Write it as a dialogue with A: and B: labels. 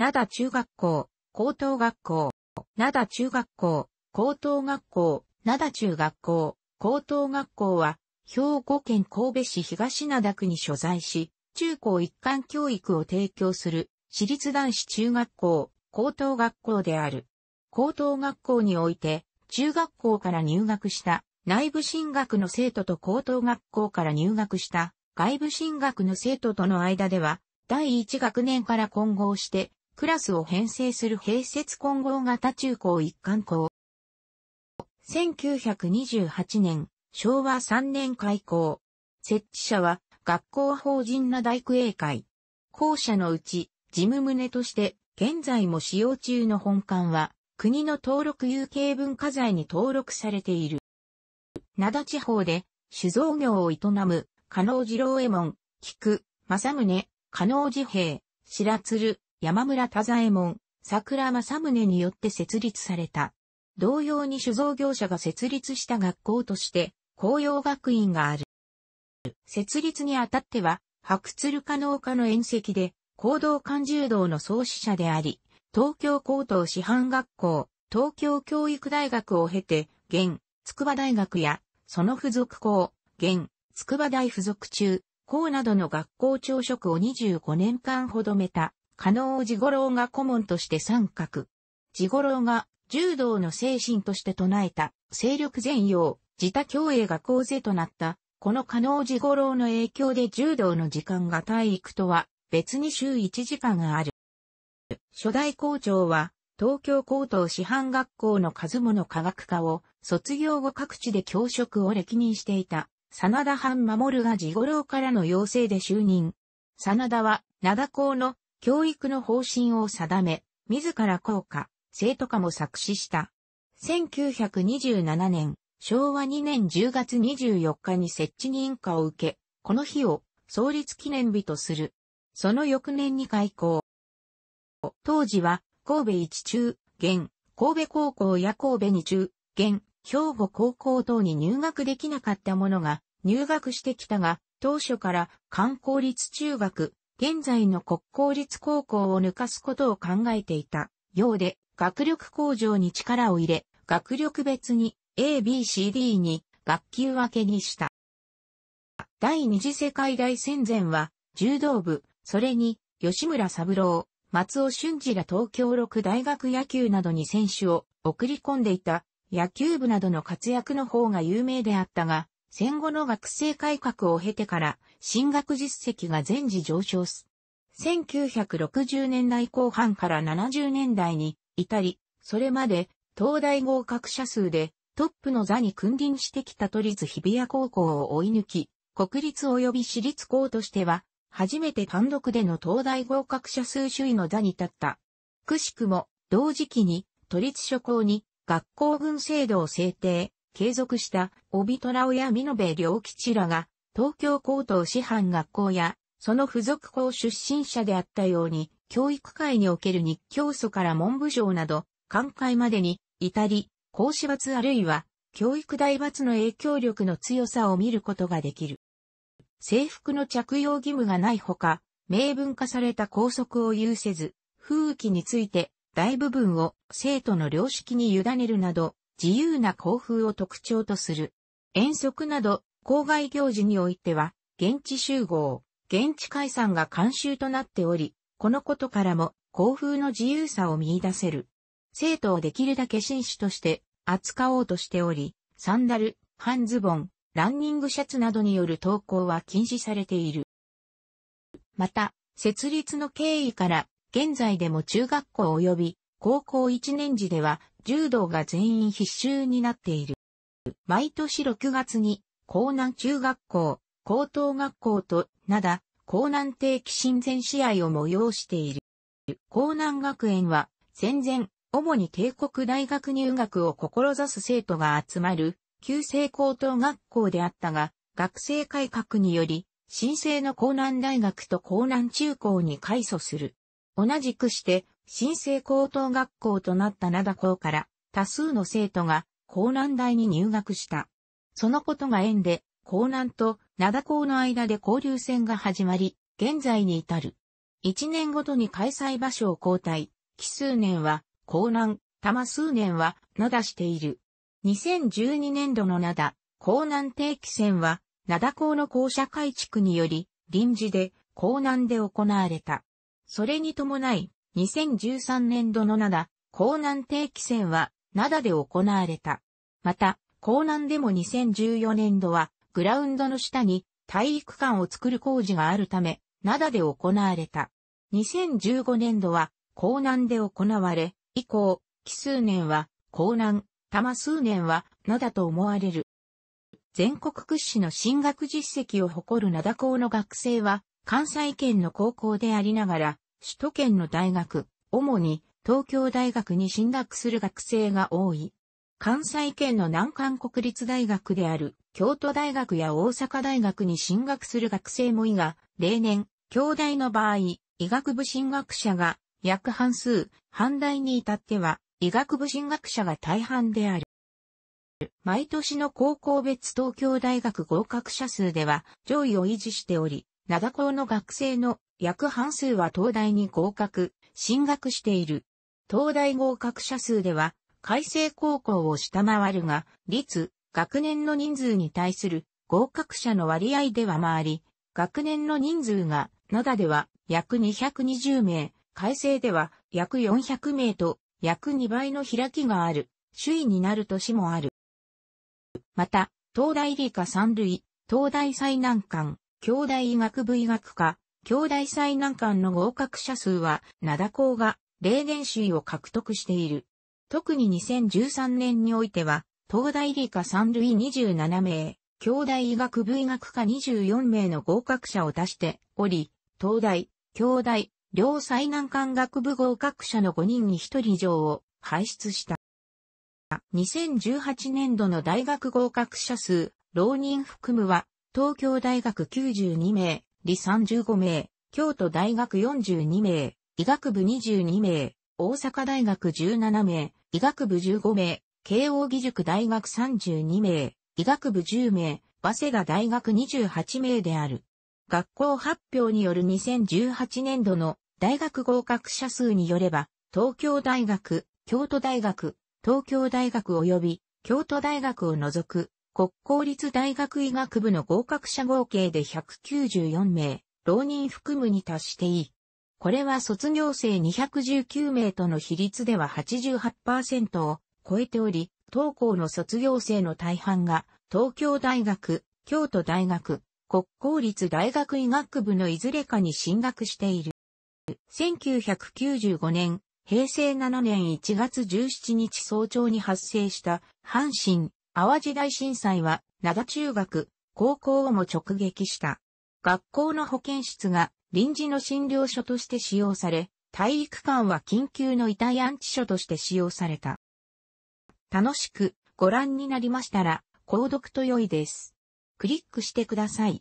A: 灘中学校、高等学校、灘中学校、高等学校、灘中学校、高等学校は、兵庫県神戸市東灘区に所在し、中高一貫教育を提供する、私立男子中学校、高等学校である。高等学校において、中学校から入学した内部進学の生徒と高等学校から入学した外部進学の生徒との間では、第1学年から混合してクラスを編成する併設混合型中高一貫校。1928年、昭和3年開校。設置者は学校法人な大工営会。校舎のうち、事務棟として、現在も使用中の本館は、国の登録有形文化財に登録されている。灘地方で、酒造業を営む、加納次郎右衛門、菊、正宗、加納治平、白鶴、山村多左衛門、桜正宗によって設立された。同様に酒造業者が設立した学校として、紅葉学院がある。設立にあたっては、白鶴科農家の縁石で、行動勘柔道の創始者であり、東京高等師範学校、東京教育大学を経て、現、筑波大学や、その付属校、現、筑波大附属中、校などの学校朝食を25年間ほどめた。加納治五郎が顧問として参画。治五郎が柔道の精神として唱えた、勢力全容、自他共栄が構成となった、この加納治五郎の影響で柔道の時間が体育とは別に週1時間がある。初代校長は、東京高等師範学校の数物科学科を卒業後各地で教職を歴任していた、真田藩守が治五郎からの要請で就任。真田は、灘校の教育の方針を定め、自ら校歌、生徒歌も作詞した。1927年、昭和2年10月24日に設置認可を受け、この日を創立記念日とする。その翌年に開校。当時は、神戸一中、現、神戸高校や神戸二中、現、兵庫高校等に入学できなかった者が入学してきたが、当初から観光立中学、現在の国公立高校を抜かすことを考えていたようで、学力向上に力を入れ、学力別に A、B、C、D に学級分けにした。第二次世界大戦前は、柔道部、それに、吉村三郎、松尾俊二ら東京六大学野球などに選手を送り込んでいた野球部などの活躍の方が有名であったが、戦後の学生改革を経てから、進学実績が全時上昇す。1960年代後半から70年代に至り、それまで東大合格者数でトップの座に君臨してきた都立日比谷高校を追い抜き、国立及び私立校としては、初めて単独での東大合格者数首位の座に立った。くしくも、同時期に、都立諸校に学校群制度を制定、継続した帯虎親美部良吉らが、東京高等師範学校や、その付属校出身者であったように、教育界における日教祖から文部省など、官解までに、至り、講師罰あるいは、教育大罰の影響力の強さを見ることができる。制服の着用義務がないほか、明文化された校則を有せず、風紀について、大部分を生徒の良識に委ねるなど、自由な校風を特徴とする。遠足など、公外行事においては、現地集合、現地解散が慣習となっており、このことからも、校風の自由さを見出せる。生徒をできるだけ紳士として扱おうとしており、サンダル、半ズボン、ランニングシャツなどによる登校は禁止されている。また、設立の経緯から、現在でも中学校及び高校1年時では柔道が全員必修になっている。毎年6月に、江南中学校、高等学校と、灘、江南定期親善試合を催している。江南学園は、戦前、主に帝国大学入学を志す生徒が集まる、旧制高等学校であったが、学生改革により、新生の江南大学と江南中高に改組する。同じくして、新生高等学校となった灘校から多数の生徒が江南大に入学した。そのことが縁で、江南と灘校の間で交流戦が始まり、現在に至る。一年ごとに開催場所を交代、奇数年は江南、摩数年は灘している。2012年度の灘、江南定期戦は、灘校の校舎改築により、臨時で江南で行われた。それに伴い、2013年度の灘、江南定期戦は、灘で行われた。また、江南でも2014年度は、グラウンドの下に体育館を作る工事があるため、灘で行われた。2015年度は、江南で行われ、以降、奇数年は、江南、多摩数年は、灘と思われる。全国屈指の進学実績を誇る灘校の学生は、関西圏の高校でありながら、首都圏の大学、主に東京大学に進学する学生が多い。関西圏の南韓国立大学である京都大学や大阪大学に進学する学生もいが、例年、京大の場合、医学部進学者が約半数、半大に至っては医学部進学者が大半である。毎年の高校別東京大学合格者数では上位を維持しており、灘校の学生の約半数は東大に合格、進学している。東大合格者数では、改正高校を下回るが、率、学年の人数に対する合格者の割合では回り、学年の人数が、灘では約220名、改正では約400名と、約2倍の開きがある、首位になる年もある。また、東大理科三類、東大最難関、京大医学部医学科、京大最難関の合格者数は、灘高が、霊言集を獲得している。特に2013年においては、東大理科三類27名、京大医学部医学科24名の合格者を出しており、東大、京大、両最難関学部合格者の5人に1人以上を輩出した。2018年度の大学合格者数、浪人含むは東京大学92名、理35名、京都大学42名、医学部22名、大阪大学17名、医学部15名、慶応義塾大学32名、医学部10名、早稲田大学28名である。学校発表による2018年度の大学合格者数によれば、東京大学、京都大学、東京大学及び京都大学を除く国公立大学医学部の合格者合計で194名、浪人含むに達していい。これは卒業生219名との比率では88%を超えており、当校の卒業生の大半が東京大学、京都大学、国公立大学医学部のいずれかに進学している。1995年、平成7年1月17日早朝に発生した阪神淡路大震災は、灘中学、高校をも直撃した。学校の保健室が臨時の診療所として使用され、体育館は緊急の遺体安置所として使用された。楽しくご覧になりましたら、購読と良いです。クリックしてください。